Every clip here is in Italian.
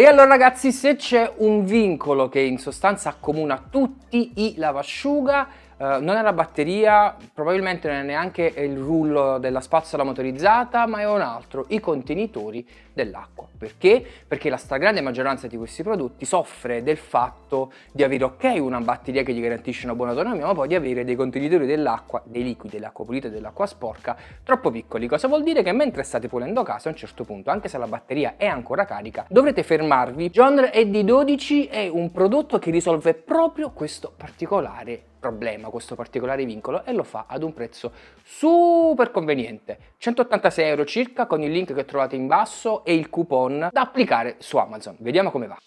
E allora ragazzi se c'è un vincolo che in sostanza accomuna tutti i lavasciuga Uh, non è la batteria, probabilmente non è neanche il rullo della spazzola motorizzata, ma è un altro, i contenitori dell'acqua. Perché? Perché la stragrande maggioranza di questi prodotti soffre del fatto di avere ok una batteria che gli garantisce una buona autonomia, ma poi di avere dei contenitori dell'acqua, dei liquidi, dell'acqua pulita e dell'acqua sporca troppo piccoli. Cosa vuol dire che mentre state pulendo casa a un certo punto, anche se la batteria è ancora carica, dovrete fermarvi. Genre ED12 è un prodotto che risolve proprio questo particolare problema, questo particolare vincolo e lo fa ad un prezzo super conveniente, 186 euro circa con il link che trovate in basso e il coupon da applicare su Amazon. Vediamo come va.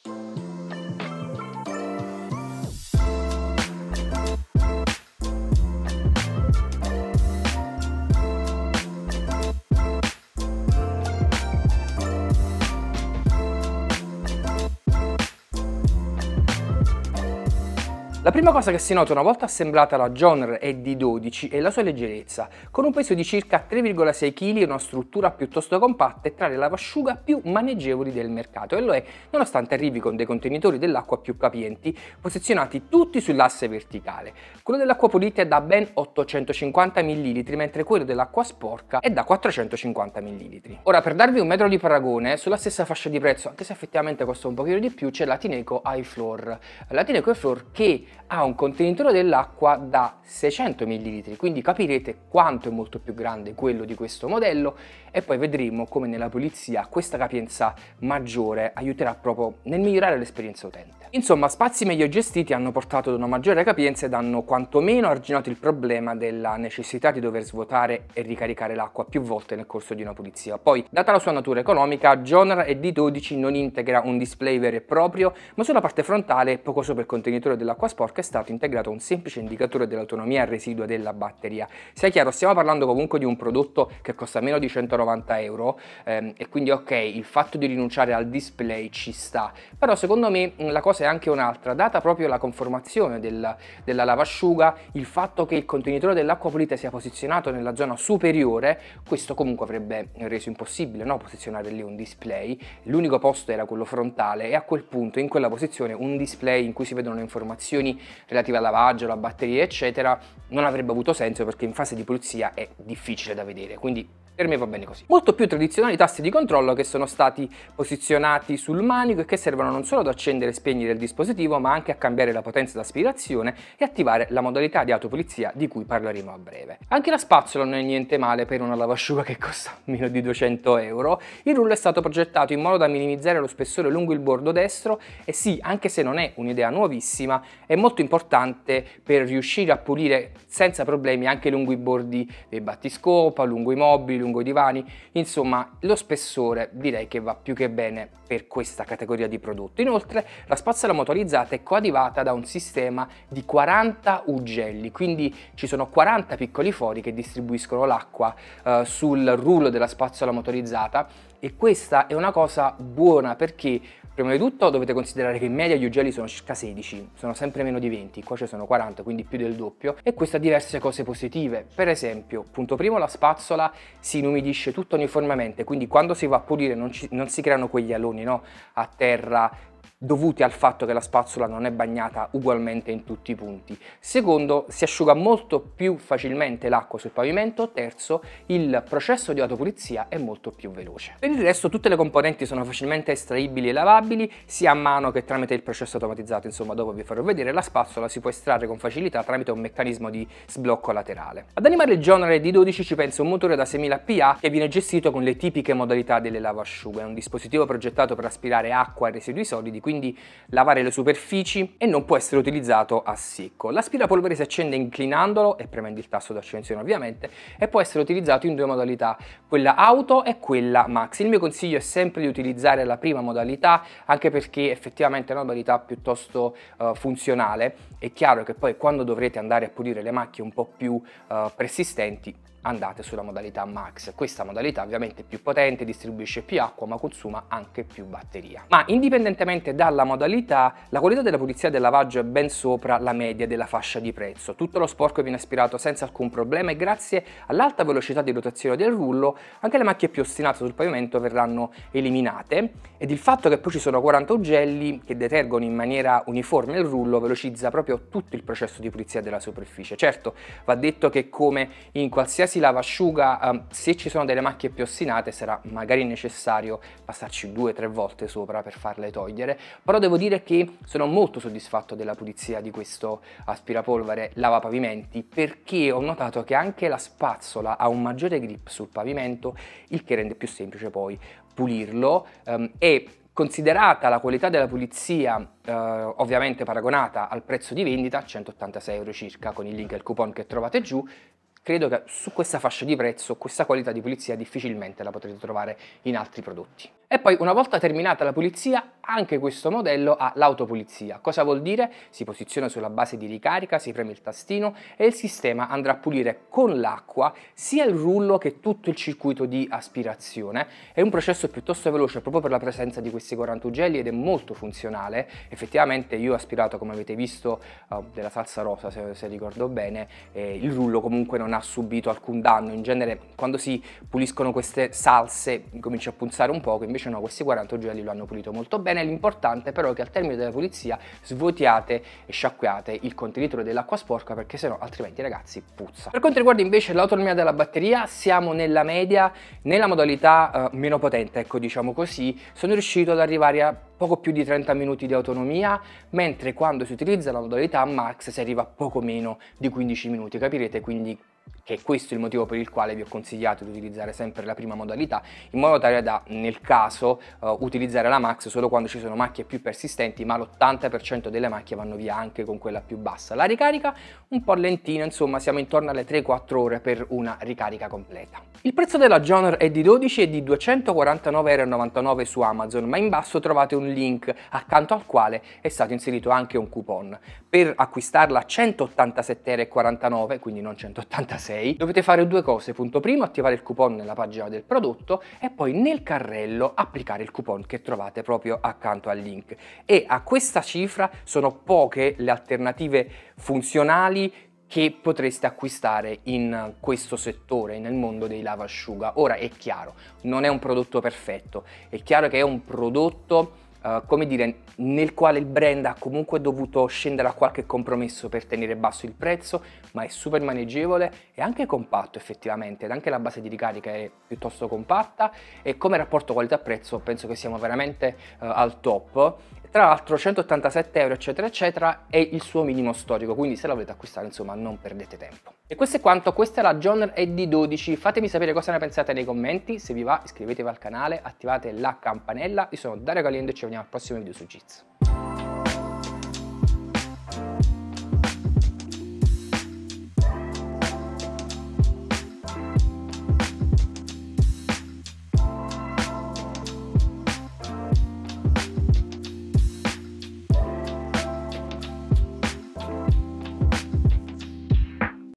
La prima cosa che si nota una volta assemblata la Joner ED12 è la sua leggerezza, con un peso di circa 3,6 kg e una struttura piuttosto compatta è tra le lavasciuga più maneggevoli del mercato e lo è nonostante arrivi con dei contenitori dell'acqua più capienti, posizionati tutti sull'asse verticale. Quello dell'acqua pulita è da ben 850 ml, mentre quello dell'acqua sporca è da 450 ml. Ora, per darvi un metro di paragone, sulla stessa fascia di prezzo, anche se effettivamente costa un pochino di più, c'è la Tineco iFloor. La Tineco iFloor che ha un contenitore dell'acqua da 600 ml, quindi capirete quanto è molto più grande quello di questo modello e poi vedremo come nella pulizia questa capienza maggiore aiuterà proprio nel migliorare l'esperienza utente. Insomma, spazi meglio gestiti hanno portato ad una maggiore capienza ed hanno quantomeno arginato il problema della necessità di dover svuotare e ricaricare l'acqua più volte nel corso di una pulizia. Poi, data la sua natura economica, Jonar e D12 non integra un display vero e proprio, ma sulla parte frontale, poco sopra il contenitore dell'acqua sporca, sporca è stato integrato un semplice indicatore dell'autonomia residua della batteria. Sia chiaro, stiamo parlando comunque di un prodotto che costa meno di 190 euro ehm, e quindi ok, il fatto di rinunciare al display ci sta, però secondo me mm, la cosa è anche un'altra, data proprio la conformazione del, della lavasciuga, il fatto che il contenitore dell'acqua pulita sia posizionato nella zona superiore, questo comunque avrebbe reso impossibile no? posizionare lì un display, l'unico posto era quello frontale e a quel punto in quella posizione un display in cui si vedono le informazioni mani relative al lavaggio, alla batteria eccetera non avrebbe avuto senso perché in fase di pulizia è difficile da vedere quindi per me va bene così. Molto più tradizionali i tasti di controllo che sono stati posizionati sul manico e che servono non solo ad accendere e spegnere il dispositivo, ma anche a cambiare la potenza d'aspirazione e attivare la modalità di autopulizia di cui parleremo a breve. Anche la spazzola non è niente male per una lavasciuga che costa meno di 200 euro. Il rullo è stato progettato in modo da minimizzare lo spessore lungo il bordo destro e sì, anche se non è un'idea nuovissima, è molto importante per riuscire a pulire senza problemi anche lungo i bordi dei battiscopa, lungo i mobili, lungo lungo i divani, insomma lo spessore direi che va più che bene per questa categoria di prodotto. Inoltre la spazzola motorizzata è coadivata da un sistema di 40 ugelli, quindi ci sono 40 piccoli fori che distribuiscono l'acqua eh, sul rullo della spazzola motorizzata e questa è una cosa buona perché prima di tutto dovete considerare che in media gli ugelli sono circa 16, sono sempre meno di 20, qua ci sono 40 quindi più del doppio e questo ha diverse cose positive, per esempio punto primo la spazzola si inumidisce tutto uniformemente quindi quando si va a pulire non, ci, non si creano quegli aloni no? a terra dovuti al fatto che la spazzola non è bagnata ugualmente in tutti i punti. Secondo, si asciuga molto più facilmente l'acqua sul pavimento. Terzo, il processo di autopulizia è molto più veloce. Per il resto tutte le componenti sono facilmente estraibili e lavabili sia a mano che tramite il processo automatizzato, insomma dopo vi farò vedere, la spazzola si può estrarre con facilità tramite un meccanismo di sblocco laterale. Ad animare il Genre D12 ci pensa un motore da 6000 PA che viene gestito con le tipiche modalità delle lavasciughe, è un dispositivo progettato per aspirare acqua e residui solidi, quindi lavare le superfici e non può essere utilizzato a secco. L'aspirapolvere si accende inclinandolo e premendo il tasto d'accensione ovviamente e può essere utilizzato in due modalità, quella auto e quella max. Il mio consiglio è sempre di utilizzare la prima modalità anche perché effettivamente è una modalità piuttosto uh, funzionale. È chiaro che poi quando dovrete andare a pulire le macchie un po' più uh, persistenti andate sulla modalità max. Questa modalità ovviamente è più potente, distribuisce più acqua ma consuma anche più batteria. Ma indipendentemente dalla modalità, la qualità della pulizia del lavaggio è ben sopra la media della fascia di prezzo. Tutto lo sporco viene aspirato senza alcun problema e grazie all'alta velocità di rotazione del rullo anche le macchie più ostinate sul pavimento verranno eliminate ed il fatto che poi ci sono 40 ugelli che detergono in maniera uniforme il rullo velocizza proprio tutto il processo di pulizia della superficie. Certo, va detto che come in qualsiasi qualsiasi lavasciuga, eh, se ci sono delle macchie più ostinate, sarà magari necessario passarci due o tre volte sopra per farle togliere, però devo dire che sono molto soddisfatto della pulizia di questo aspirapolvere lavapavimenti perché ho notato che anche la spazzola ha un maggiore grip sul pavimento, il che rende più semplice poi pulirlo ehm, e Considerata la qualità della pulizia, eh, ovviamente paragonata al prezzo di vendita, 186 euro circa, con il link al coupon che trovate giù, credo che su questa fascia di prezzo questa qualità di pulizia difficilmente la potrete trovare in altri prodotti. E poi una volta terminata la pulizia, anche questo modello ha l'autopulizia. Cosa vuol dire? Si posiziona sulla base di ricarica, si preme il tastino e il sistema andrà a pulire con l'acqua sia il rullo che tutto il circuito di aspirazione. È un processo piuttosto veloce proprio per la presenza di questi 40 ugelli ed è molto funzionale. Effettivamente io ho aspirato, come avete visto, eh, della salsa rosa, se, se ricordo bene, eh, il rullo comunque non ha subito alcun danno. In genere quando si puliscono queste salse comincia a punzare un poco, invece invece no, questi 40 gioielli lo hanno pulito molto bene, l'importante però è che al termine della pulizia svuotiate e sciacquiate il contenitore dell'acqua sporca perché sennò altrimenti ragazzi puzza. Per quanto riguarda invece l'autonomia della batteria siamo nella media, nella modalità eh, meno potente, ecco diciamo così, sono riuscito ad arrivare a poco più di 30 minuti di autonomia, mentre quando si utilizza la modalità max si arriva a poco meno di 15 minuti, capirete quindi che è questo il motivo per il quale vi ho consigliato di utilizzare sempre la prima modalità, in modo tale da nel caso uh, utilizzare la max solo quando ci sono macchie più persistenti, ma l'80% delle macchie vanno via anche con quella più bassa. La ricarica un po' lentina, insomma siamo intorno alle 3-4 ore per una ricarica completa. Il prezzo della Joner è di 12 e di 249,99€ su Amazon, ma in basso trovate un link accanto al quale è stato inserito anche un coupon. Per acquistarla a 187,49, quindi non 186 6 dovete fare due cose. Punto primo, attivare il coupon nella pagina del prodotto e poi nel carrello applicare il coupon che trovate proprio accanto al link. E a questa cifra sono poche le alternative funzionali che potreste acquistare in questo settore, nel mondo dei lavasciuga. Ora è chiaro, non è un prodotto perfetto, è chiaro che è un prodotto eh, come dire, nel quale il brand ha comunque dovuto scendere a qualche compromesso per tenere basso il prezzo, ma è super maneggevole e anche compatto effettivamente, ed anche la base di ricarica è piuttosto compatta e come rapporto qualità-prezzo penso che siamo veramente uh, al top tra l'altro 187 euro eccetera eccetera è il suo minimo storico quindi se la volete acquistare insomma non perdete tempo e questo è quanto questa è la Joner ED12 fatemi sapere cosa ne pensate nei commenti se vi va iscrivetevi al canale attivate la campanella io sono Dario Galindo e ci vediamo al prossimo video su Jitsu